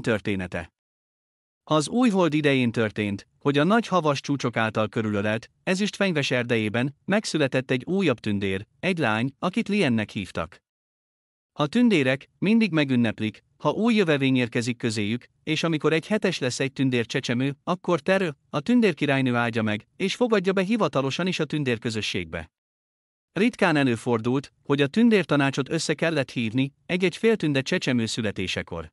története. Az új hold idején történt, hogy a nagy havas csúcsok által körülölelt, ezüst fenyves erdejében megszületett egy újabb tündér, egy lány, akit Liennek hívtak. A tündérek mindig megünneplik, ha új jövevény érkezik közéjük, és amikor egy hetes lesz egy tündér csecsemő, akkor terő, a tündérkirálynő áldja meg, és fogadja be hivatalosan is a tündérközösségbe. Ritkán előfordult, hogy a tanácsot össze kellett hívni egy-egy féltünde csecsemő születésekor.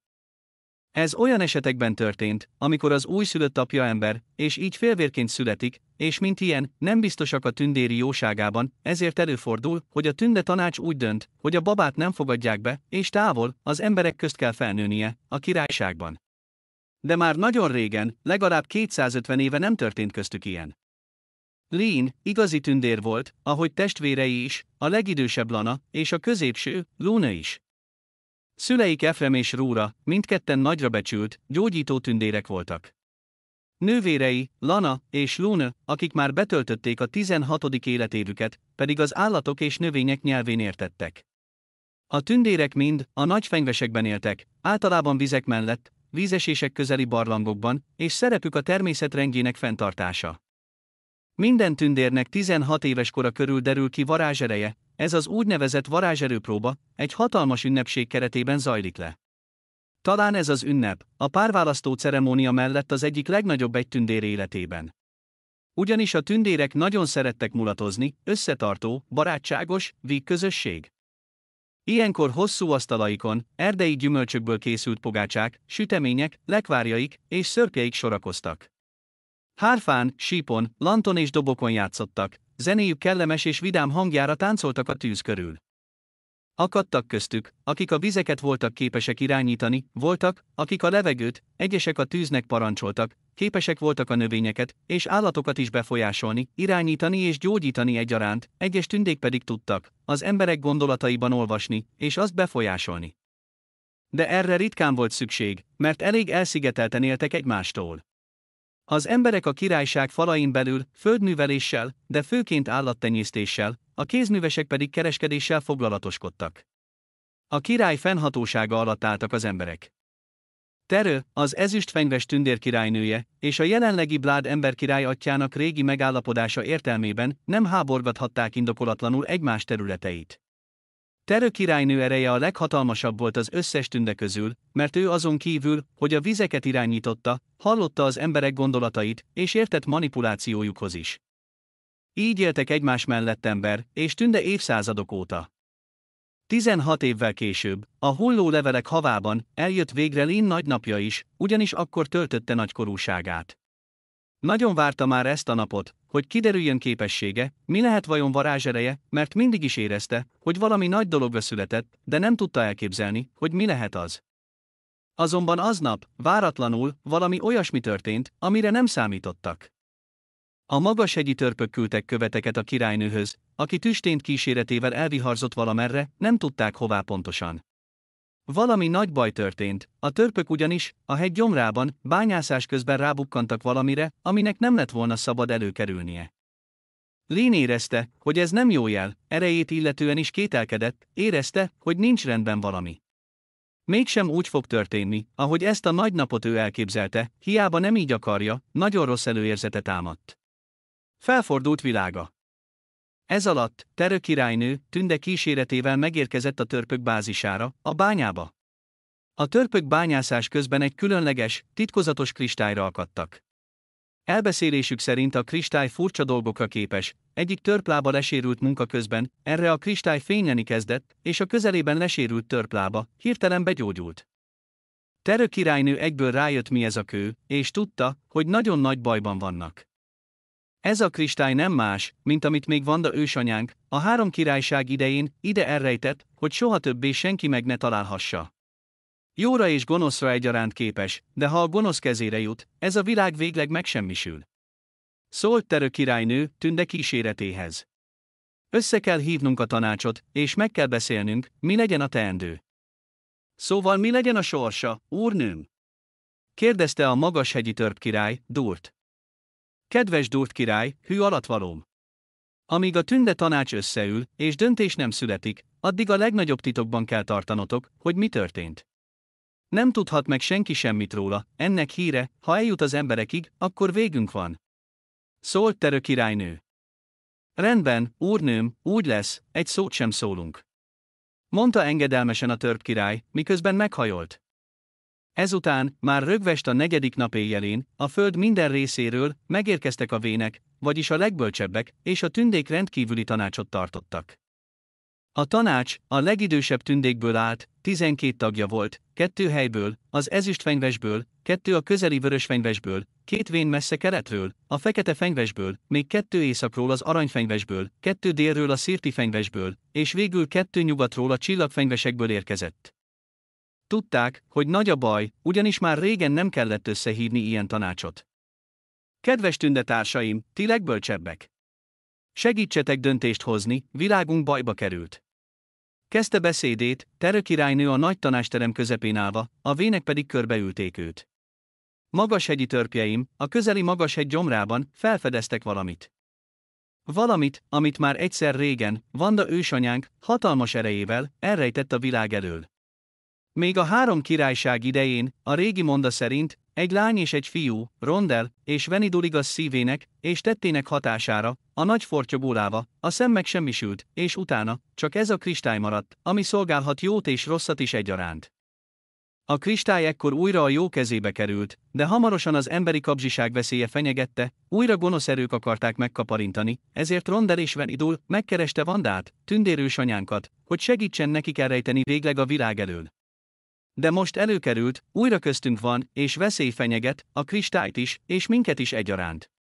Ez olyan esetekben történt, amikor az újszülött apja ember, és így félvérként születik, és mint ilyen, nem biztosak a tündéri jóságában, ezért előfordul, hogy a tünde tanács úgy dönt, hogy a babát nem fogadják be, és távol, az emberek közt kell felnőnie, a királyságban. De már nagyon régen, legalább 250 éve nem történt köztük ilyen. Lín igazi tündér volt, ahogy testvérei is, a legidősebb Lana, és a középső, Luna is. Szüleik Efrem és Rúra, mindketten nagyra becsült, gyógyító tündérek voltak. Nővérei, Lana és Lune, akik már betöltötték a 16. életévüket, pedig az állatok és növények nyelvén értettek. A tündérek mind a nagy fenyvesekben éltek, általában vizek mellett, vízesések közeli barlangokban, és szerepük a természet rendjének fenntartása. Minden tündérnek 16 éves kora körül derül ki varázsereje, ez az úgynevezett varázserőpróba egy hatalmas ünnepség keretében zajlik le. Talán ez az ünnep, a párválasztó ceremónia mellett az egyik legnagyobb egy tündér életében. Ugyanis a tündérek nagyon szerettek mulatozni, összetartó, barátságos, víg közösség. Ilyenkor hosszú asztalaikon, erdei gyümölcsökből készült pogácsák, sütemények, lekvárjaik és szörpjeik sorakoztak. Hárfán, sípon, lanton és dobokon játszottak, zenéjük kellemes és vidám hangjára táncoltak a tűz körül. Akadtak köztük, akik a vizeket voltak képesek irányítani, voltak, akik a levegőt, egyesek a tűznek parancsoltak, képesek voltak a növényeket és állatokat is befolyásolni, irányítani és gyógyítani egyaránt, egyes tündék pedig tudtak az emberek gondolataiban olvasni és azt befolyásolni. De erre ritkán volt szükség, mert elég elszigetelten éltek egymástól. Az emberek a királyság falain belül, földműveléssel, de főként állattenyésztéssel, a kézművesek pedig kereskedéssel foglalatoskodtak. A király fennhatósága alatt álltak az emberek. Terő, az tündér tündérkirálynője, és a jelenlegi Blád emberkirály atyának régi megállapodása értelmében nem háborgathatták indokolatlanul egymás területeit. Terő királynő ereje a leghatalmasabb volt az összes tünde közül, mert ő azon kívül, hogy a vizeket irányította, hallotta az emberek gondolatait, és értett manipulációjukhoz is. Így éltek egymás mellett ember, és tünde évszázadok óta. 16 évvel később, a hulló levelek havában, eljött végre Lin napja is, ugyanis akkor töltötte nagykorúságát. Nagyon várta már ezt a napot, hogy kiderüljön képessége, mi lehet vajon varázsereje, mert mindig is érezte, hogy valami nagy dolog született, de nem tudta elképzelni, hogy mi lehet az. Azonban aznap, váratlanul, valami olyasmi történt, amire nem számítottak. A hegyi törpök küldtek követeket a királynőhöz, aki tüstént kíséretével elviharzott valamerre, nem tudták hová pontosan. Valami nagy baj történt, a törpök ugyanis, a hegy gyomrában, bányászás közben rábukkantak valamire, aminek nem lett volna szabad előkerülnie. Lén érezte, hogy ez nem jó jel, erejét illetően is kételkedett, érezte, hogy nincs rendben valami. Mégsem úgy fog történni, ahogy ezt a nagy napot ő elképzelte, hiába nem így akarja, nagyon rossz előérzete támadt. Felfordult világa. Ez alatt, Terő királynő, Tünde kíséretével megérkezett a törpök bázisára, a bányába. A törpök bányászás közben egy különleges, titkozatos kristályra akadtak. Elbeszélésük szerint a kristály furcsa dolgokra képes, egyik törplába lesérült munka közben, erre a kristály fényeni kezdett, és a közelében lesérült törplába, hirtelen begyógyult. Terő királynő egyből rájött mi ez a kő, és tudta, hogy nagyon nagy bajban vannak. Ez a kristály nem más, mint amit még Vanda ősanyánk, a három királyság idején ide elrejtett, hogy soha többé senki meg ne találhassa. Jóra és gonoszra egyaránt képes, de ha a gonosz kezére jut, ez a világ végleg megsemmisül. Szólt Terő királynő, tünde kíséretéhez. Össze kell hívnunk a tanácsot, és meg kell beszélnünk, mi legyen a teendő. Szóval mi legyen a sorsa, úrnőm? Kérdezte a magas hegyi törp király, Durt. Kedves Dúrt király, hű alatvalóm! Amíg a tünde tanács összeül, és döntés nem születik, addig a legnagyobb titokban kell tartanotok, hogy mi történt. Nem tudhat meg senki semmit róla, ennek híre, ha eljut az emberekig, akkor végünk van. Szólt terő királynő. Rendben, úrnőm, úgy lesz, egy szót sem szólunk. Mondta engedelmesen a törp király, miközben meghajolt. Ezután, már rögvest a negyedik nap éjjelén, a föld minden részéről megérkeztek a vének, vagyis a legbölcsebbek, és a tündék rendkívüli tanácsot tartottak. A tanács a legidősebb tündékből állt, 12 tagja volt, kettő helyből, az ezüstfenyvesből, kettő a közeli vörösfenyvesből, két vén messze keletről, a fekete fenyvesből, még kettő északról az aranyfenyvesből, kettő délről a szirti fenyvesből, és végül kettő nyugatról a csillagfenyvesekből érkezett. Tudták, hogy nagy a baj, ugyanis már régen nem kellett összehívni ilyen tanácsot. Kedves tündetársaim, ti legbölcsebbek! Segítsetek döntést hozni, világunk bajba került. Kezdte beszédét, Terő királynő a nagy tanásterem közepén állva, a vének pedig körbeülték őt. Magashegyi törpjeim, a közeli magashegy gyomrában felfedeztek valamit. Valamit, amit már egyszer régen, Vanda ősanyánk, hatalmas erejével elrejtett a világ elől. Még a három királyság idején, a régi monda szerint, egy lány és egy fiú, Rondel, és Venidul igaz szívének, és tettének hatására, a nagy fortyogóláva, a szem megsemmisült, és utána, csak ez a kristály maradt, ami szolgálhat jót és rosszat is egyaránt. A kristály ekkor újra a jó kezébe került, de hamarosan az emberi kapzsiság veszélye fenyegette, újra gonosz erők akarták megkaparintani, ezért Rondel és Venidul megkereste Vandát, tündérős anyánkat, hogy segítsen nekik elrejteni végleg a világ elől de most előkerült, újra köztünk van, és veszély fenyeget, a kristályt is, és minket is egyaránt.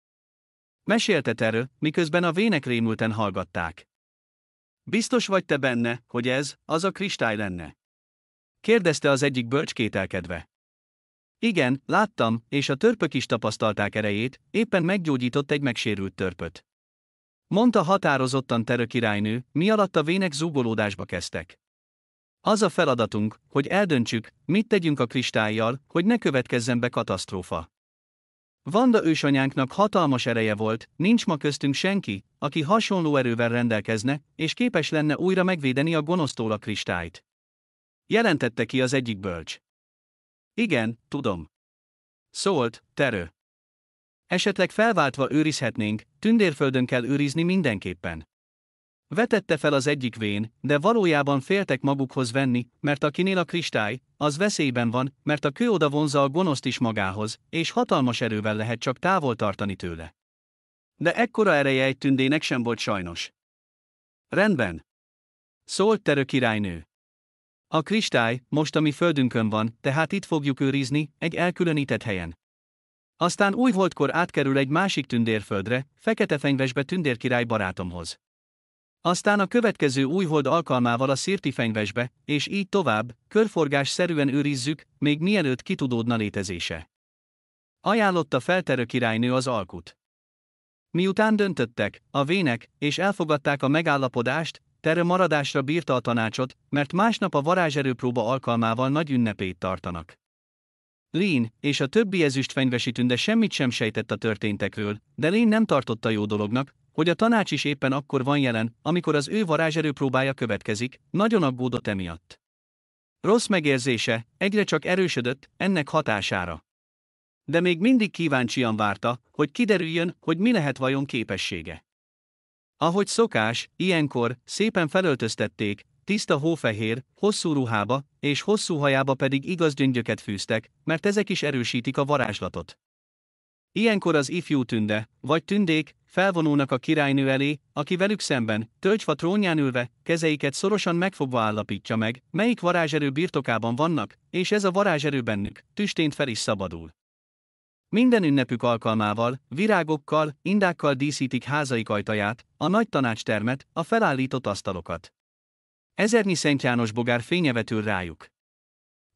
Mesélte erről, miközben a vének rémülten hallgatták. Biztos vagy te benne, hogy ez, az a kristály lenne? Kérdezte az egyik bölcs kételkedve. Igen, láttam, és a törpök is tapasztalták erejét, éppen meggyógyított egy megsérült törpöt. Mondta határozottan Terő királynő, mi alatt a vének zúgolódásba kezdtek. Az a feladatunk, hogy eldöntsük, mit tegyünk a kristályjal, hogy ne következzen be katasztrófa. Vanda ősanyánknak hatalmas ereje volt, nincs ma köztünk senki, aki hasonló erővel rendelkezne, és képes lenne újra megvédeni a gonosztól a kristályt. Jelentette ki az egyik bölcs. Igen, tudom. Szólt, terő. Esetleg felváltva őrizhetnénk, tündérföldön kell őrizni mindenképpen. Vetette fel az egyik vén, de valójában féltek magukhoz venni, mert akinél a kristály, az veszélyben van, mert a kő oda vonza a gonoszt is magához, és hatalmas erővel lehet csak távol tartani tőle. De ekkora ereje egy tündének sem volt sajnos. Rendben. Szólt terő királynő. A kristály, most a mi földünkön van, tehát itt fogjuk őrizni, egy elkülönített helyen. Aztán új voltkor átkerül egy másik tündérföldre, fekete fenyvesbe tündérkirály barátomhoz. Aztán a következő újhold alkalmával a szirti fenyvesbe, és így tovább, körforgás szerűen őrizzük, még mielőtt kitudódna létezése. Ajánlotta felterő királynő az alkut. Miután döntöttek, a vének, és elfogadták a megállapodást, Terő maradásra bírta a tanácsot, mert másnap a varázserőpróba alkalmával nagy ünnepét tartanak. Lén és a többi ezüstfenyvesi tünde semmit sem sejtett a történtekről, de Lén nem tartotta jó dolognak, hogy a tanács is éppen akkor van jelen, amikor az ő varázserő próbája következik, nagyon aggódott emiatt. Rossz megérzése egyre csak erősödött ennek hatására. De még mindig kíváncsian várta, hogy kiderüljön, hogy mi lehet vajon képessége. Ahogy szokás, ilyenkor szépen felöltöztették, tiszta hófehér, hosszú ruhába és hosszú hajába pedig igaz gyöngyöket fűztek, mert ezek is erősítik a varázslatot. Ilyenkor az ifjú tünde, vagy tündék, felvonulnak a királynő elé, aki velük szemben, töltsva trónján ülve, kezeiket szorosan megfogva állapítja meg, melyik varázserő birtokában vannak, és ez a varázserő bennük, tüstént fel is szabadul. Minden ünnepük alkalmával, virágokkal, indákkal díszítik házaik ajtaját, a nagy tanácstermet, a felállított asztalokat. Ezernyi Szent János bogár fényevetül rájuk.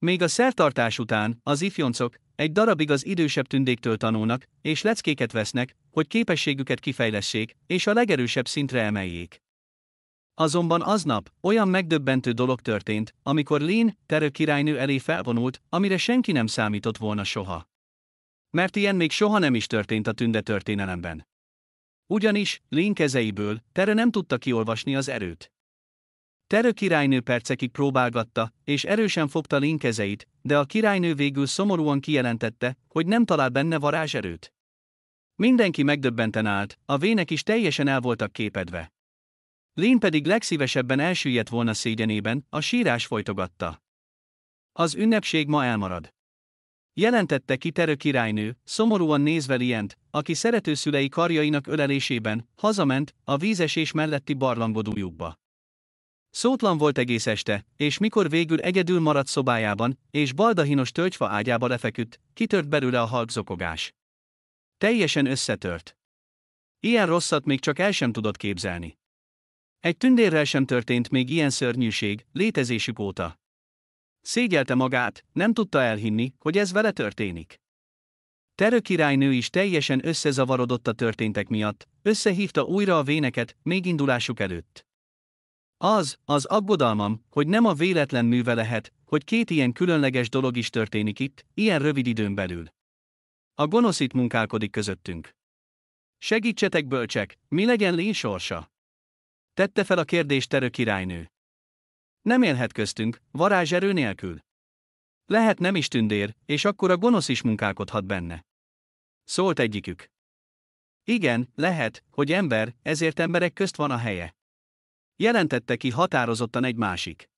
Még a szertartás után az ifjoncok egy darabig az idősebb tündéktől tanulnak, és leckéket vesznek, hogy képességüket kifejlessék, és a legerősebb szintre emeljék. Azonban aznap olyan megdöbbentő dolog történt, amikor Lin Terő királynő elé felvonult, amire senki nem számított volna soha. Mert ilyen még soha nem is történt a tünde történelemben. Ugyanis, Lin kezeiből, Terő nem tudta kiolvasni az erőt. Terő királynő percekig próbálgatta, és erősen fogta Lin kezeit, de a királynő végül szomorúan kijelentette, hogy nem talál benne varázserőt. Mindenki megdöbbenten állt, a vének is teljesen el voltak képedve. Lén pedig legszívesebben elsüllyedt volna szégyenében, a sírás folytogatta. Az ünnepség ma elmarad. Jelentette ki Terő királynő, szomorúan nézve Lient, aki szerető szülei karjainak ölelésében hazament a vízesés melletti barlangodújukba. Szótlan volt egész este, és mikor végül egyedül maradt szobájában, és baldahinos töltyfa ágyába lefeküdt, kitört belőle a halk zokogás. Teljesen összetört. Ilyen rosszat még csak el sem tudott képzelni. Egy tündérrel sem történt még ilyen szörnyűség, létezésük óta. Szégyelte magát, nem tudta elhinni, hogy ez vele történik. Terő királynő is teljesen összezavarodott a történtek miatt, összehívta újra a véneket, még indulásuk előtt. Az, az aggodalmam, hogy nem a véletlen műve lehet, hogy két ilyen különleges dolog is történik itt, ilyen rövid időn belül. A gonosz itt munkálkodik közöttünk. Segítsetek bölcsek, mi legyen Lin sorsa? Tette fel a kérdést Terő királynő. Nem élhet köztünk, varázserő nélkül. Lehet nem is tündér, és akkor a gonosz is munkálkodhat benne. Szólt egyikük. Igen, lehet, hogy ember, ezért emberek közt van a helye. Jelentette ki határozottan egy másik.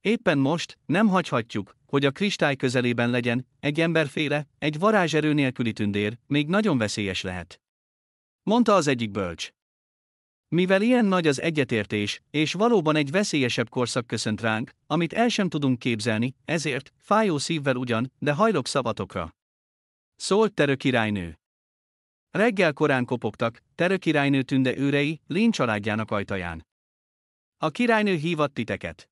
Éppen most, nem hagyhatjuk, hogy a kristály közelében legyen, egy emberféle, egy varázserő nélküli tündér, még nagyon veszélyes lehet. Mondta az egyik bölcs. Mivel ilyen nagy az egyetértés, és valóban egy veszélyesebb korszak köszönt ránk, amit el sem tudunk képzelni, ezért, fájó szívvel ugyan, de hajlok szavatokra. Szólt Terő királynő. Reggel korán kopogtak, Terő királynő tünde őrei, Lén családjának ajtaján. A királynő hívott titeket.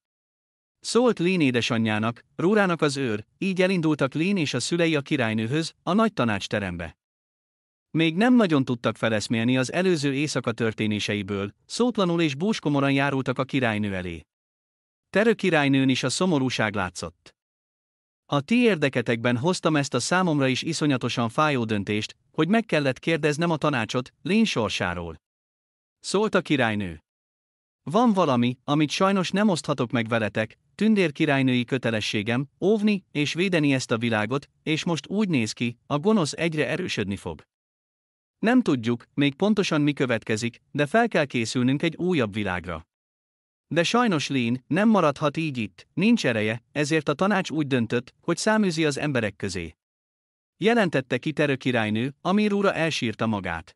Szólt Lén édesanyjának, Rórának az őr, így elindultak Lén és a szülei a királynőhöz, a nagy tanácsterembe. Még nem nagyon tudtak feleszmélni az előző éjszaka történéseiből, szótlanul és búskomoran járultak a királynő elé. Terő királynőn is a szomorúság látszott. A ti érdeketekben hoztam ezt a számomra is iszonyatosan fájó döntést, hogy meg kellett kérdeznem a tanácsot, Lén sorsáról. Szólt a királynő. Van valami, amit sajnos nem oszthatok meg veletek, tündér királynői kötelességem, óvni és védeni ezt a világot, és most úgy néz ki, a gonosz egyre erősödni fog. Nem tudjuk, még pontosan mi következik, de fel kell készülnünk egy újabb világra. De sajnos Lín nem maradhat így itt, nincs ereje, ezért a tanács úgy döntött, hogy száműzi az emberek közé. Jelentette ki Terő királynő, Amir úra elsírta magát.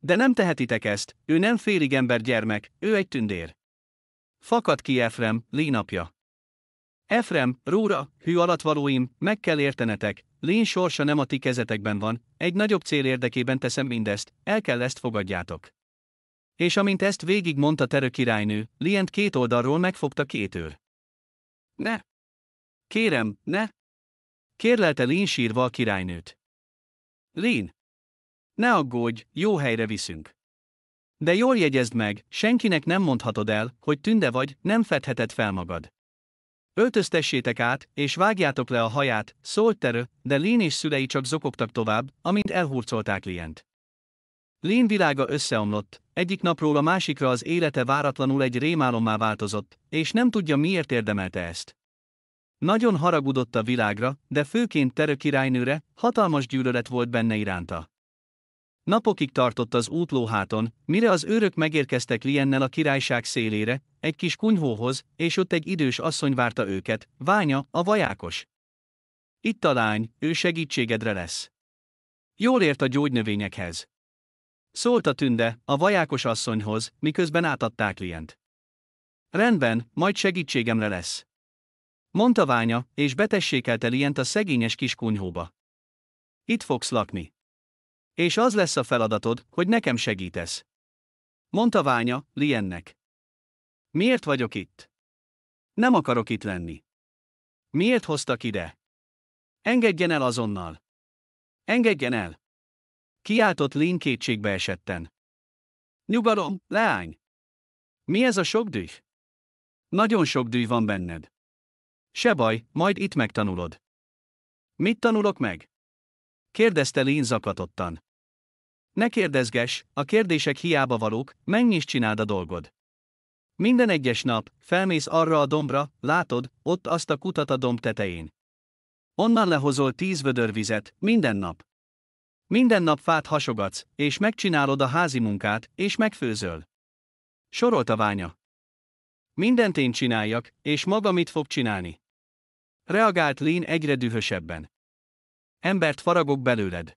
De nem tehetitek ezt, ő nem félig ember gyermek, ő egy tündér. Fakad ki Efrem, línapja. Efrem, Róra, hű alatvalóim, meg kell értenetek, Lén sorsa nem a ti kezetekben van, egy nagyobb cél érdekében teszem mindezt, el kell ezt fogadjátok. És amint ezt végig mondta Terő királynő, Lient két oldalról megfogta két őr. Ne! Kérem, ne! Kérlelte Lén sírva a királynőt. Lén! Ne aggódj, jó helyre viszünk. De jól jegyezd meg, senkinek nem mondhatod el, hogy tünde vagy, nem fedheted fel magad. Öltöztessétek át, és vágjátok le a haját, szólt terő, de Lén és szülei csak zokogtak tovább, amint elhurcolták Lient. Lén világa összeomlott, egyik napról a másikra az élete váratlanul egy rémálommá változott, és nem tudja miért érdemelte ezt. Nagyon haragudott a világra, de főként terő királynőre, hatalmas gyűlölet volt benne iránta. Napokig tartott az út lóháton, mire az őrök megérkeztek Liennel a királyság szélére, egy kis kunyhóhoz, és ott egy idős asszony várta őket, Ványa, a vajákos. Itt a lány, ő segítségedre lesz. Jól ért a gyógynövényekhez. Szólt a tünde, a vajákos asszonyhoz, miközben átadták Lient. Rendben, majd segítségemre lesz. Mondta Ványa, és betessékelte Lient a szegényes kis kunyhóba. Itt fogsz lakni. És az lesz a feladatod, hogy nekem segítesz. Mondta Ványa, Liennek. Miért vagyok itt? Nem akarok itt lenni. Miért hoztak ide? Engedjen el azonnal. Engedjen el. Kiáltott Lin kétségbe esetten. Nyugalom, leány! Mi ez a sok düh? Nagyon sok düh van benned. Se baj, majd itt megtanulod. Mit tanulok meg? Kérdezte Lin zakatottan. Ne kérdezges, a kérdések hiába valók, menj és csináld a dolgod. Minden egyes nap, felmész arra a dombra, látod, ott azt a kutat a domb tetején. Onnan lehozol tíz vödör vizet, minden nap. Minden nap fát hasogatsz, és megcsinálod a házi munkát, és megfőzöl. a ványa. Mindent én csináljak, és maga mit fog csinálni? Reagált Lén egyre dühösebben. Embert faragok belőled.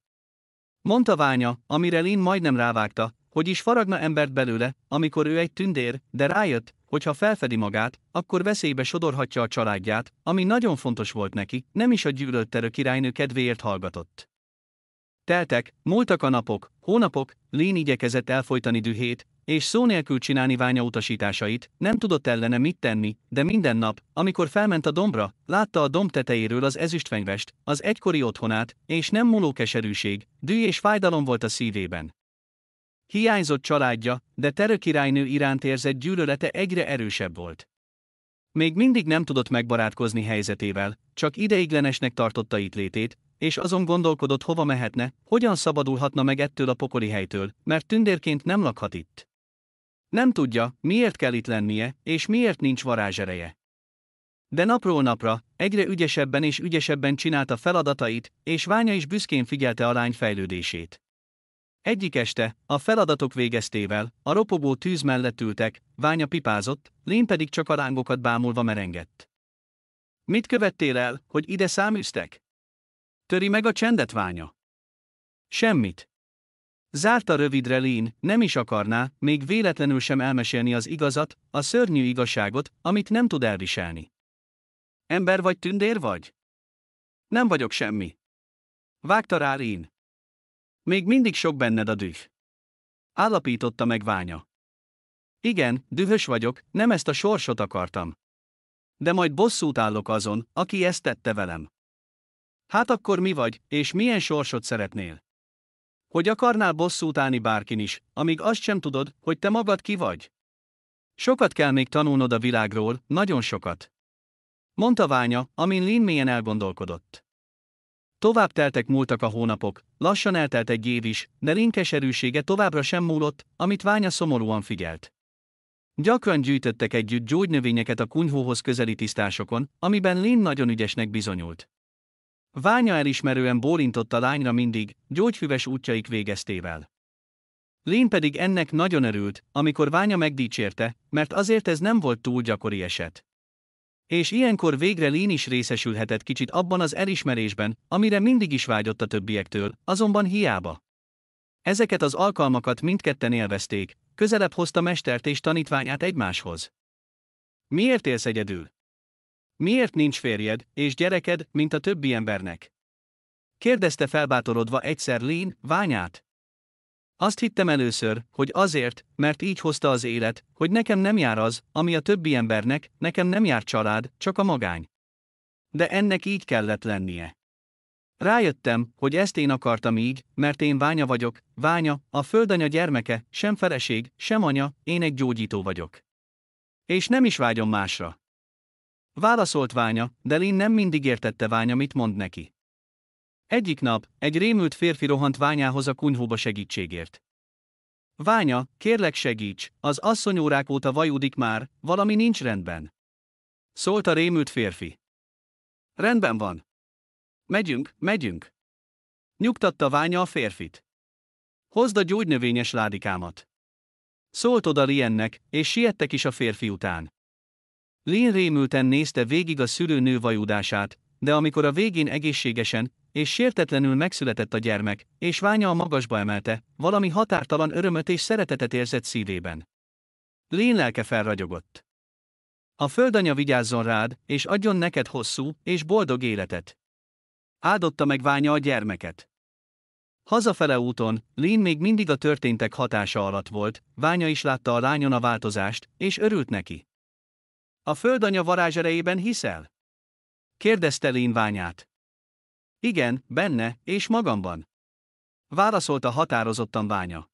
Mondta Ványa, amire Lin majdnem rávágta, hogy is faragna embert belőle, amikor ő egy tündér, de rájött, hogy ha felfedi magát, akkor veszélybe sodorhatja a családját, ami nagyon fontos volt neki, nem is a gyűlölt erő királynő kedvéért hallgatott. Teltek, múltak a napok, hónapok, Lin igyekezett elfolytani dühét, és szó nélkül csinálni ványa utasításait, nem tudott ellene mit tenni, de minden nap, amikor felment a dombra, látta a domb tetejéről az ezüstfenyvest, az egykori otthonát, és nem múló keserűség, dű és fájdalom volt a szívében. Hiányzott családja, de Terő királynő iránt érzett gyűlölete egyre erősebb volt. Még mindig nem tudott megbarátkozni helyzetével, csak ideiglenesnek tartotta itt létét, és azon gondolkodott hova mehetne, hogyan szabadulhatna meg ettől a pokoli helytől, mert tündérként nem lakhat itt. Nem tudja, miért kell itt lennie, és miért nincs varázsereje. De napról napra, egyre ügyesebben és ügyesebben csinálta feladatait, és Ványa is büszkén figyelte a lány fejlődését. Egyik este, a feladatok végeztével, a ropogó tűz mellett ültek, Ványa pipázott, Lén pedig csak a lángokat bámulva merengett. Mit követtél el, hogy ide száműztek? Töri meg a csendet, Ványa. Semmit. Zárta rövidre Lén, nem is akarná, még véletlenül sem elmesélni az igazat, a szörnyű igazságot, amit nem tud elviselni. Ember vagy tündér vagy? Nem vagyok semmi. Vágta rá Lén. Még mindig sok benned a düh. Állapította meg Ványa. Igen, dühös vagyok, nem ezt a sorsot akartam. De majd bosszút állok azon, aki ezt tette velem. Hát akkor mi vagy, és milyen sorsot szeretnél? Hogy akarnál bosszút állni bárkin is, amíg azt sem tudod, hogy te magad ki vagy? Sokat kell még tanulnod a világról, nagyon sokat. Mondta Ványa, amin Lin mélyen elgondolkodott. Tovább teltek múltak a hónapok, lassan eltelt egy év is, de Lin keserűsége továbbra sem múlott, amit Ványa szomorúan figyelt. Gyakran gyűjtöttek együtt gyógynövényeket a kunyhóhoz közeli tisztásokon, amiben Lin nagyon ügyesnek bizonyult. Ványa elismerően bólintott a lányra mindig, gyógyfüves útjaik végeztével. Lén pedig ennek nagyon örült, amikor Ványa megdicsérte, mert azért ez nem volt túl gyakori eset. És ilyenkor végre Lén is részesülhetett kicsit abban az elismerésben, amire mindig is vágyott a többiektől, azonban hiába. Ezeket az alkalmakat mindketten élvezték, közelebb hozta mestert és tanítványát egymáshoz. Miért élsz egyedül? Miért nincs férjed és gyereked, mint a többi embernek? Kérdezte felbátorodva egyszer Lén, ványát. Azt hittem először, hogy azért, mert így hozta az élet, hogy nekem nem jár az, ami a többi embernek, nekem nem jár család, csak a magány. De ennek így kellett lennie. Rájöttem, hogy ezt én akartam így, mert én ványa vagyok, ványa, a földanya gyermeke, sem feleség, sem anya, én egy gyógyító vagyok. És nem is vágyom másra. Válaszolt Ványa, de Lin nem mindig értette Ványa, mit mond neki. Egyik nap, egy rémült férfi rohant Ványához a kunyhóba segítségért. Ványa, kérlek segíts, az asszony órák óta vajudik már, valami nincs rendben. Szólt a rémült férfi. Rendben van. Megyünk, megyünk. Nyugtatta Ványa a férfit. Hozd a gyógynövényes ládikámat. Szólt oda Liennek, és siettek is a férfi után. Lin rémülten nézte végig a szülőnő vajudását, de amikor a végén egészségesen és sértetlenül megszületett a gyermek, és ványa a magasba emelte, valami határtalan örömöt és szeretetet érzett szívében. Lén lelke felragyogott. A földanya vigyázzon rád, és adjon neked hosszú és boldog életet. Áldotta meg ványa a gyermeket. Hazafele úton, Lén még mindig a történtek hatása alatt volt, ványa is látta a lányon a változást, és örült neki. A földanya varázserejében hiszel? Kérdezte lényványát. Igen, benne, és magamban. Válaszolta határozottan ványa.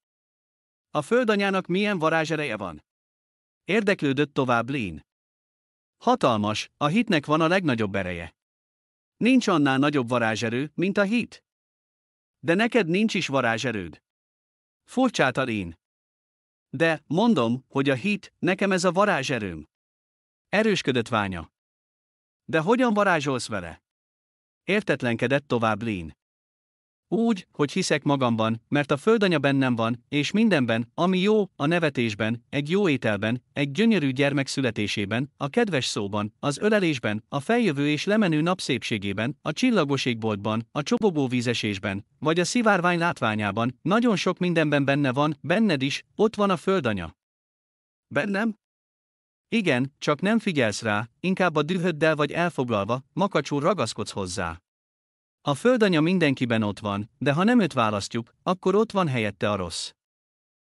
A földanyának milyen varázsereje van? Érdeklődött tovább Lén. Hatalmas, a hitnek van a legnagyobb ereje. Nincs annál nagyobb varázserő, mint a hit. De neked nincs is varázserőd. Furcsáltal Lín. De, mondom, hogy a hit, nekem ez a varázserőm. Erősködött ványa. De hogyan varázsolsz vele? Értetlenkedett tovább Lín. Úgy, hogy hiszek magamban, mert a földanya bennem van, és mindenben, ami jó, a nevetésben, egy jó ételben, egy gyönyörű gyermek születésében, a kedves szóban, az ölelésben, a feljövő és lemenő nap szépségében, a csillagos égboltban, a csobogó vízesésben, vagy a szivárvány látványában, nagyon sok mindenben benne van, benned is, ott van a földanya. Bennem? Igen, csak nem figyelsz rá, inkább a dühöddel vagy elfoglalva, makacsul ragaszkodsz hozzá. A földanya mindenkiben ott van, de ha nem őt választjuk, akkor ott van helyette a rossz.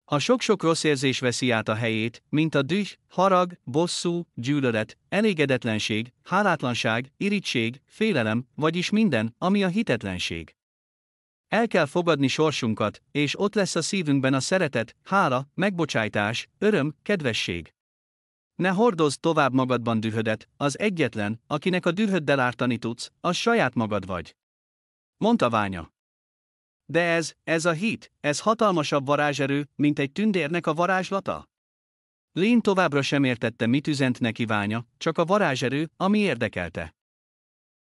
A sok-sok rossz érzés veszi át a helyét, mint a düh, harag, bosszú, gyűlölet, elégedetlenség, hálátlanság, irigység, félelem, vagyis minden, ami a hitetlenség. El kell fogadni sorsunkat, és ott lesz a szívünkben a szeretet, hála, megbocsájtás, öröm, kedvesség. Ne hordozd tovább magadban dühödet, az egyetlen, akinek a dühöddel ártani tudsz, az saját magad vagy. Mondta Ványa. De ez, ez a hit, ez hatalmasabb varázserő, mint egy tündérnek a varázslata? Lén továbbra sem értette, mit üzent neki Ványa, csak a varázserő, ami érdekelte.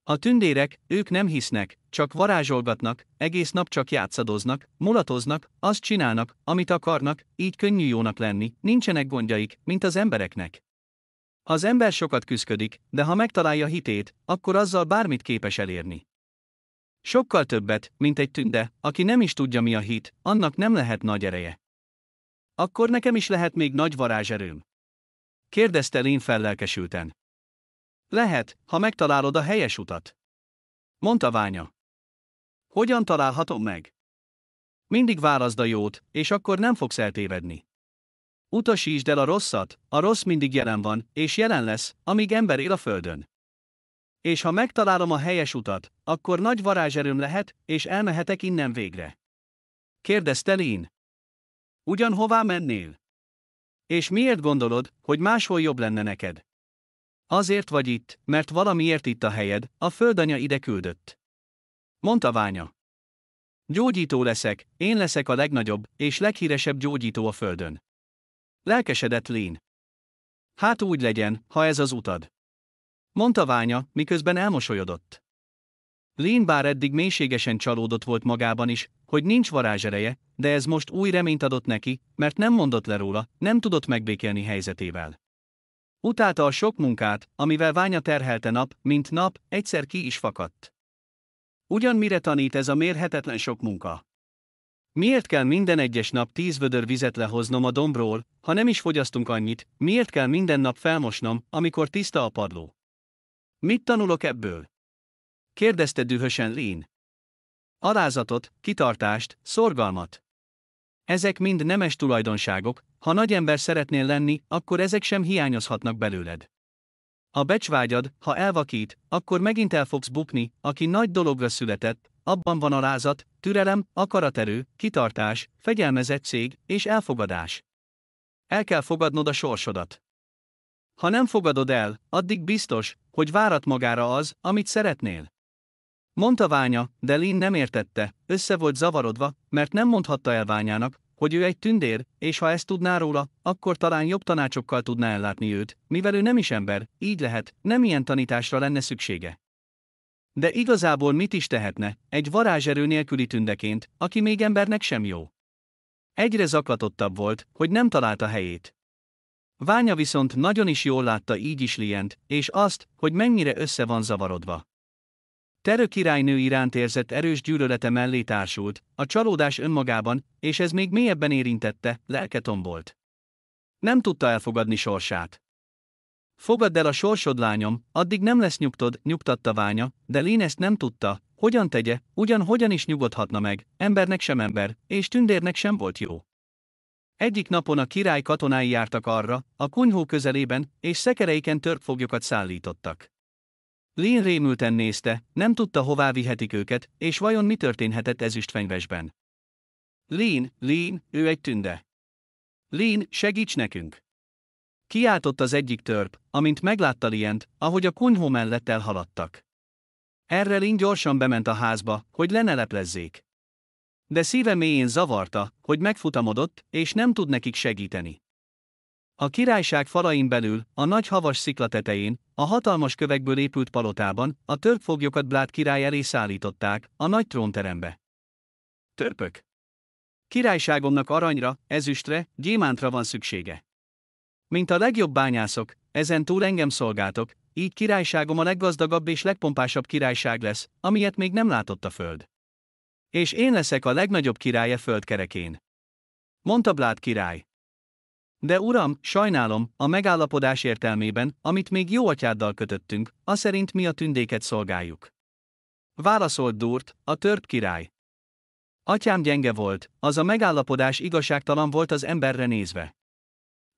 A tündérek, ők nem hisznek, csak varázsolgatnak, egész nap csak játszadoznak, mulatoznak, azt csinálnak, amit akarnak, így könnyű jónak lenni, nincsenek gondjaik, mint az embereknek. Az ember sokat küzdik, de ha megtalálja hitét, akkor azzal bármit képes elérni. Sokkal többet, mint egy tünde, aki nem is tudja mi a hit, annak nem lehet nagy ereje. Akkor nekem is lehet még nagy varázserőm. Kérdezte Lén fellelkesülten. Lehet, ha megtalálod a helyes utat. Mondta Ványa. Hogyan találhatom meg? Mindig válaszd a jót, és akkor nem fogsz eltévedni. Utasítsd el a rosszat, a rossz mindig jelen van, és jelen lesz, amíg ember él a földön. És ha megtalálom a helyes utat, akkor nagy varázserőm lehet, és elmehetek innen végre. Kérdezte Lín. Ugyan hová mennél? És miért gondolod, hogy máshol jobb lenne neked? Azért vagy itt, mert valamiért itt a helyed, a földanya ide küldött. Mondta Ványa. Gyógyító leszek, én leszek a legnagyobb és leghíresebb gyógyító a földön. Lelkesedett Lén. Hát úgy legyen, ha ez az utad. Mondta Ványa, miközben elmosolyodott. Lén bár eddig mélységesen csalódott volt magában is, hogy nincs varázsereje, de ez most új reményt adott neki, mert nem mondott le róla, nem tudott megbékélni helyzetével. Utálta a sok munkát, amivel ványa terhelte nap, mint nap, egyszer ki is fakadt. Ugyan mire tanít ez a mérhetetlen sok munka? Miért kell minden egyes nap tíz vödör vizet lehoznom a dombról, ha nem is fogyasztunk annyit, miért kell minden nap felmosnom, amikor tiszta a padló? Mit tanulok ebből? Kérdezte dühösen Lin. Alázatot, kitartást, szorgalmat. Ezek mind nemes tulajdonságok, ha nagy ember szeretnél lenni, akkor ezek sem hiányozhatnak belőled. A becsvágyad, ha elvakít, akkor megint el fogsz bukni, aki nagy dologra született, abban van alázat, türelem, akaraterő, kitartás, fegyelmezettség és elfogadás. El kell fogadnod a sorsodat. Ha nem fogadod el, addig biztos, hogy várat magára az, amit szeretnél. Mondta Ványa, de Lin nem értette, össze volt zavarodva, mert nem mondhatta el Ványának, hogy ő egy tündér, és ha ezt tudná róla, akkor talán jobb tanácsokkal tudná ellátni őt, mivel ő nem is ember, így lehet, nem ilyen tanításra lenne szüksége. De igazából mit is tehetne, egy varázserő nélküli tündeként, aki még embernek sem jó. Egyre zaklatottabb volt, hogy nem találta helyét. Ványa viszont nagyon is jól látta így is Lient, és azt, hogy mennyire össze van zavarodva. Terő királynő iránt érzett erős gyűlölete mellé társult, a csalódás önmagában, és ez még mélyebben érintette, lelke tombolt. Nem tudta elfogadni sorsát. Fogadd el a sorsod lányom, addig nem lesz nyugtod, nyugtatta ványa, de Lén ezt nem tudta, hogyan tegye, ugyan hogyan is nyugodhatna meg, embernek sem ember, és tündérnek sem volt jó. Egyik napon a király katonái jártak arra, a kunyhó közelében, és szekereiken törpfoglyokat szállítottak. Lin rémülten nézte, nem tudta hová vihetik őket, és vajon mi történhetett ezüstfenyvesben. Lin, Lin, ő egy tünde. Lin, segíts nekünk! Kiáltott az egyik törp, amint meglátta Lient, ahogy a kunyhó mellett elhaladtak. Erre Lin gyorsan bement a házba, hogy leneleplezzék. De szíve mélyén zavarta, hogy megfutamodott, és nem tud nekik segíteni. A királyság falain belül, a nagy havas szikla tetején, a hatalmas kövekből épült palotában, a törp foglyokat Blád király elé szállították, a nagy trónterembe. Törpök. Királyságomnak aranyra, ezüstre, gyémántra van szüksége. Mint a legjobb bányászok, ezen túl engem szolgáltok, így királyságom a leggazdagabb és legpompásabb királyság lesz, amilyet még nem látott a föld. És én leszek a legnagyobb királya földkerekén. Mondta Blád király. De uram, sajnálom, a megállapodás értelmében, amit még jó atyáddal kötöttünk, szerint mi a tündéket szolgáljuk. Válaszolt Durt, a törp király. Atyám gyenge volt, az a megállapodás igazságtalan volt az emberre nézve.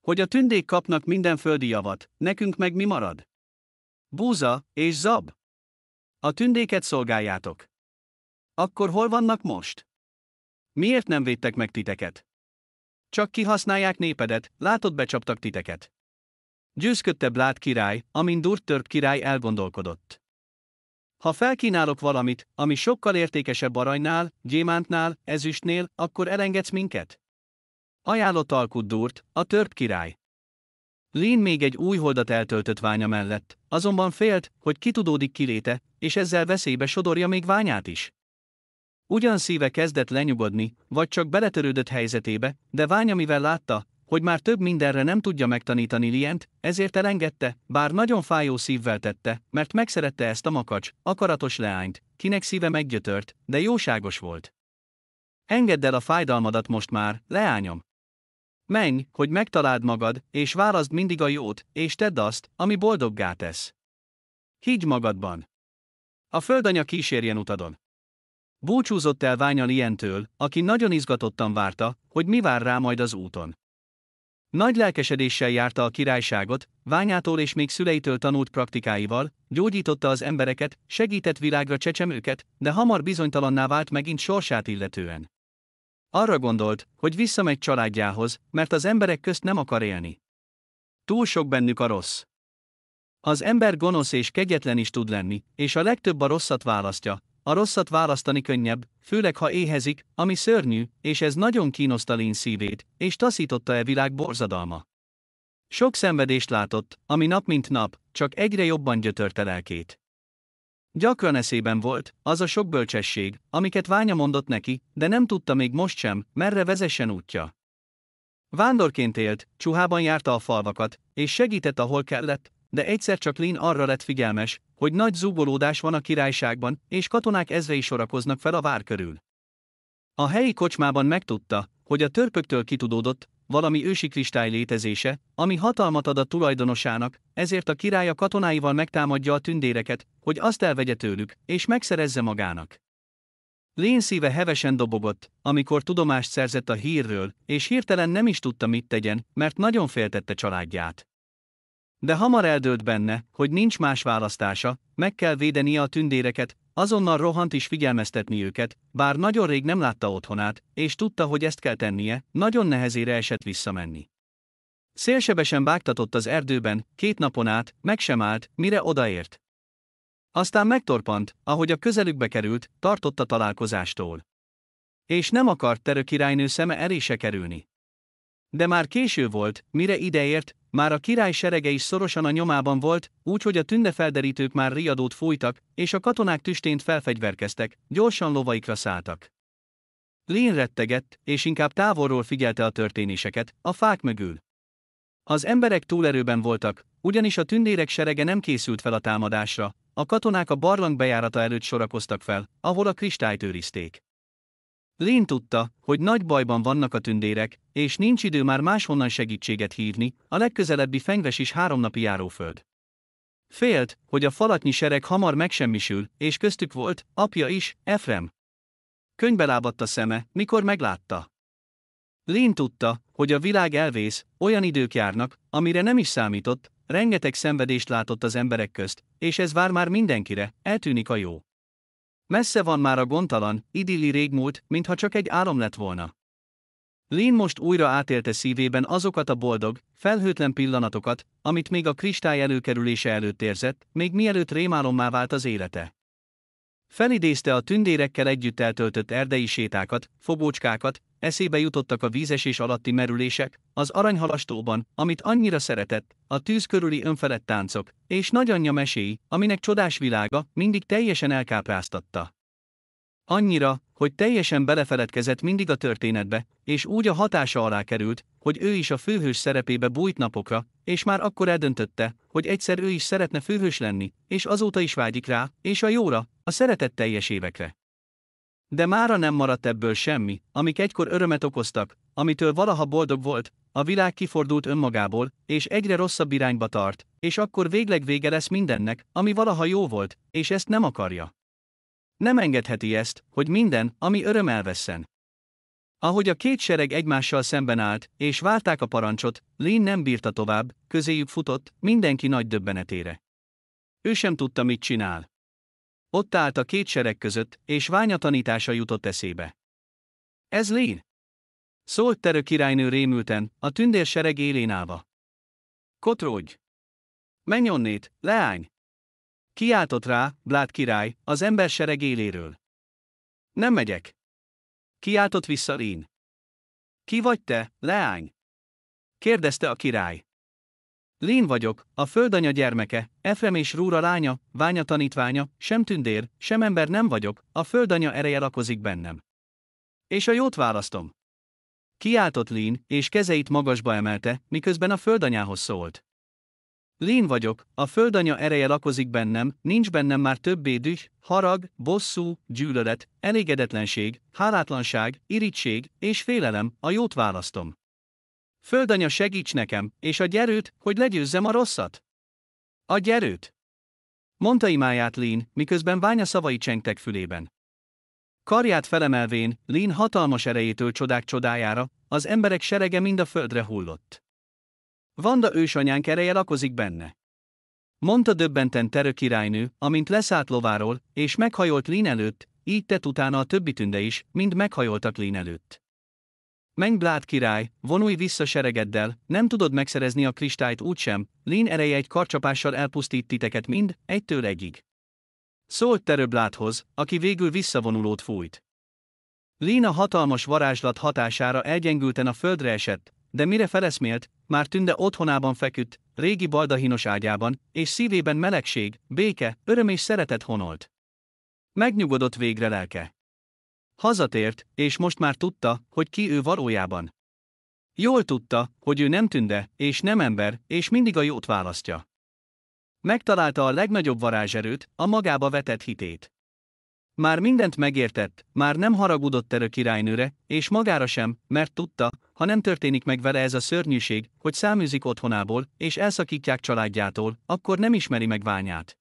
Hogy a tündék kapnak minden földi javat, nekünk meg mi marad? Búza és zab. A tündéket szolgáljátok. Akkor hol vannak most? Miért nem védtek meg titeket? Csak kihasználják népedet, látod becsaptak titeket. Győzködte Blád király, amint Durtörp király elgondolkodott. Ha felkínálok valamit, ami sokkal értékesebb aranynál, gyémántnál, ezüstnél, akkor elengedsz minket? Ajánlott alkut Durt, a törp király. Lin még egy új holdat eltöltött ványa mellett, azonban félt, hogy kitudódik kiléte, és ezzel veszélybe sodorja még ványát is. Ugyan szíve kezdett lenyugodni, vagy csak beletörődött helyzetébe, de ványamivel látta, hogy már több mindenre nem tudja megtanítani Lient, ezért elengedte, bár nagyon fájó szívvel tette, mert megszerette ezt a makacs, akaratos leányt, kinek szíve meggyötört, de jóságos volt. Engedd el a fájdalmadat most már, leányom. Menj, hogy megtaláld magad, és válaszd mindig a jót, és tedd azt, ami boldoggá tesz. Higgy magadban. A földanya kísérjen utadon. Búcsúzott el Ványal ilyentől, aki nagyon izgatottan várta, hogy mi vár rá majd az úton. Nagy lelkesedéssel járta a királyságot, ványától és még szüleitől tanult praktikáival, gyógyította az embereket, segített világra csecsemőket, de hamar bizonytalanná vált megint sorsát illetően. Arra gondolt, hogy visszamegy családjához, mert az emberek közt nem akar élni. Túl sok bennük a rossz. Az ember gonosz és kegyetlen is tud lenni, és a legtöbb a rosszat választja, a rosszat választani könnyebb, főleg ha éhezik, ami szörnyű, és ez nagyon kínoszta Lin szívét, és taszította e világ borzadalma. Sok szenvedést látott, ami nap mint nap, csak egyre jobban gyötörte lelkét. Gyakran eszében volt, az a sok bölcsesség, amiket Ványa mondott neki, de nem tudta még most sem, merre vezessen útja. Vándorként élt, csuhában járta a falvakat, és segített ahol kellett, de egyszer csak Lin arra lett figyelmes, hogy nagy zúgolódás van a királyságban, és katonák ezrei sorakoznak fel a vár körül. A helyi kocsmában megtudta, hogy a törpöktől kitudódott, valami ősi kristály létezése, ami hatalmat ad a tulajdonosának, ezért a király a katonáival megtámadja a tündéreket, hogy azt elvegye tőlük, és megszerezze magának. Lén szíve hevesen dobogott, amikor tudomást szerzett a hírről, és hirtelen nem is tudta mit tegyen, mert nagyon féltette családját. De hamar eldőlt benne, hogy nincs más választása, meg kell védenie a tündéreket, azonnal rohant is figyelmeztetni őket, bár nagyon rég nem látta otthonát, és tudta, hogy ezt kell tennie, nagyon nehezére esett visszamenni. Szélsebesen bágtatott az erdőben, két napon át, meg sem állt, mire odaért. Aztán megtorpant, ahogy a közelükbe került, tartott a találkozástól. És nem akart terő királynő szeme erése kerülni. De már késő volt, mire ideért, már a király serege is szorosan a nyomában volt, úgyhogy a tündefelderítők már riadót fújtak, és a katonák tüstént felfegyverkeztek, gyorsan lovaikra szálltak. Lin rettegett, és inkább távolról figyelte a történéseket, a fák mögül. Az emberek túlerőben voltak, ugyanis a tündérek serege nem készült fel a támadásra, a katonák a barlang bejárata előtt sorakoztak fel, ahol a kristályt őrizték. Lén tudta, hogy nagy bajban vannak a tündérek, és nincs idő már máshonnan segítséget hívni, a legközelebbi fenyves is háromnapi járóföld. Félt, hogy a falatnyi sereg hamar megsemmisül, és köztük volt, apja is, Efrem. Könybe lábadt a szeme, mikor meglátta. Lén tudta, hogy a világ elvész, olyan idők járnak, amire nem is számított, rengeteg szenvedést látott az emberek közt, és ez vár már mindenkire, eltűnik a jó. Messze van már a gondtalan, idilli régmúlt, mintha csak egy álom lett volna. Lin most újra átélte szívében azokat a boldog, felhőtlen pillanatokat, amit még a kristály előkerülése előtt érzett, még mielőtt rémálommá vált az élete. Felidézte a tündérekkel együtt eltöltött erdei sétákat, fogócskákat, eszébe jutottak a vízesés alatti merülések, az aranyhalastóban, amit annyira szeretett, a tűz körüli önfelett táncok, és nagyanyja meséi, aminek csodás világa mindig teljesen elkápráztatta. Annyira, hogy teljesen belefeledkezett mindig a történetbe, és úgy a hatása alá került, hogy ő is a főhős szerepébe bújt napokra, és már akkor eldöntötte, hogy egyszer ő is szeretne főhős lenni, és azóta is vágyik rá, és a jóra, a szeretett teljes évekre. De mára nem maradt ebből semmi, amik egykor örömet okoztak, amitől valaha boldog volt, a világ kifordult önmagából, és egyre rosszabb irányba tart, és akkor végleg vége lesz mindennek, ami valaha jó volt, és ezt nem akarja. Nem engedheti ezt, hogy minden, ami öröm elveszen. Ahogy a két sereg egymással szemben állt, és várták a parancsot, Lin nem bírta tovább, közéjük futott, mindenki nagy döbbenetére. Ő sem tudta, mit csinál. Ott állt a két sereg között, és ványa tanítása jutott eszébe. Ez Lén? Szólt Terő királynő rémülten, a tündér sereg élén állva. Kotrógy! Menj onnét, leány! Kiáltott rá, Blád király, az ember sereg éléről. Nem megyek. Kiáltott vissza Lén. Ki vagy te, leány? Kérdezte a király. Lén vagyok, a földanya gyermeke, Efrem és Rúra lánya, ványa tanítványa, sem tündér, sem ember nem vagyok, a földanya ereje lakozik bennem. És a jót választom. Kiáltott Lén, és kezeit magasba emelte, miközben a földanyához szólt. Lén vagyok, a földanya ereje lakozik bennem, nincs bennem már többé düh, harag, bosszú, gyűlölet, elégedetlenség, hálátlanság, irítség és félelem, a jót választom. Földanya segíts nekem, és a gyerőt, hogy legyőzzem a rosszat. A gyerőt. Mondta imáját Lin, miközben ványa szavai csengtek fülében. Karját felemelvén, Lin hatalmas erejétől csodák csodájára, az emberek serege mind a földre hullott. Vanda ősanyánk ereje lakozik benne. Mondta döbbenten Terő királynő, amint leszállt lováról, és meghajolt Lin előtt, így tett utána a többi tünde is, mind meghajoltak Lin előtt. Menj Blád király, vonulj vissza seregeddel, nem tudod megszerezni a kristályt úgysem, Lin ereje egy karcsapással elpusztít titeket mind, egytől egyig. Szólt terő Bládhoz, aki végül visszavonulót fújt. Lina hatalmas varázslat hatására elgyengülten a földre esett, de mire feleszmélt, már tünde otthonában feküdt, régi baldahinos ágyában, és szívében melegség, béke, öröm és szeretet honolt. Megnyugodott végre lelke. Hazatért, és most már tudta, hogy ki ő valójában. Jól tudta, hogy ő nem tünde, és nem ember, és mindig a jót választja. Megtalálta a legnagyobb varázserőt, a magába vetett hitét. Már mindent megértett, már nem haragudott erő királynőre, és magára sem, mert tudta, ha nem történik meg vele ez a szörnyűség, hogy száműzik otthonából, és elszakítják családjától, akkor nem ismeri meg ványát.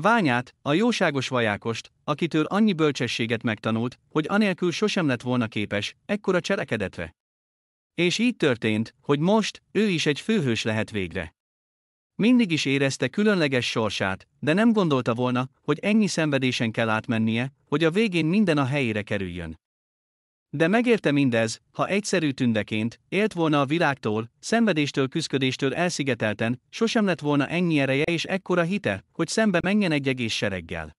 Ványát, a jóságos vajákost, akitől annyi bölcsességet megtanult, hogy anélkül sosem lett volna képes, ekkora cselekedetre. És így történt, hogy most, ő is egy főhős lehet végre. Mindig is érezte különleges sorsát, de nem gondolta volna, hogy ennyi szenvedésen kell átmennie, hogy a végén minden a helyére kerüljön. De megérte mindez, ha egyszerű tündeként, élt volna a világtól, szenvedéstől küszködéstől elszigetelten, sosem lett volna ennyi ereje és ekkora hite, hogy szembe menjen egy egész sereggel.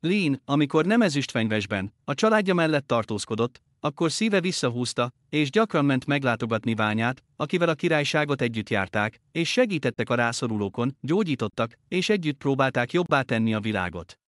Lean, amikor nem ezüstfenyvesben, a családja mellett tartózkodott, akkor szíve visszahúzta, és gyakran ment meglátogatni ványát, akivel a királyságot együtt járták, és segítettek a rászorulókon, gyógyítottak, és együtt próbálták jobbá tenni a világot.